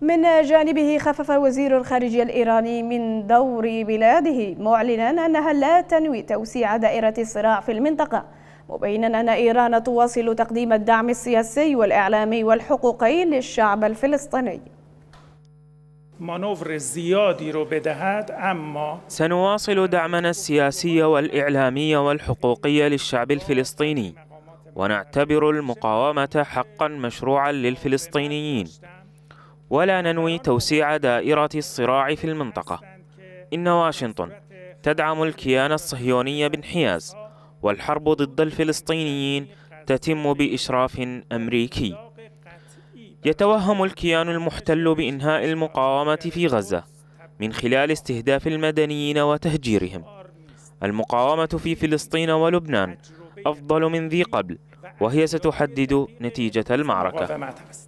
من جانبه خفف وزير الخارجية الإيراني من دور بلاده معلنا أنها لا تنوي توسيع دائرة الصراع في المنطقة مبينا أن إيران تواصل تقديم الدعم السياسي والإعلامي والحقوقي للشعب الفلسطيني أما سنواصل دعمنا السياسي والإعلامي والحقوقي للشعب الفلسطيني ونعتبر المقاومة حقا مشروعا للفلسطينيين ولا ننوي توسيع دائرة الصراع في المنطقة إن واشنطن تدعم الكيان الصهيوني بانحياز والحرب ضد الفلسطينيين تتم بإشراف أمريكي يتوهم الكيان المحتل بإنهاء المقاومة في غزة من خلال استهداف المدنيين وتهجيرهم المقاومة في فلسطين ولبنان أفضل من ذي قبل وهي ستحدد نتيجة المعركة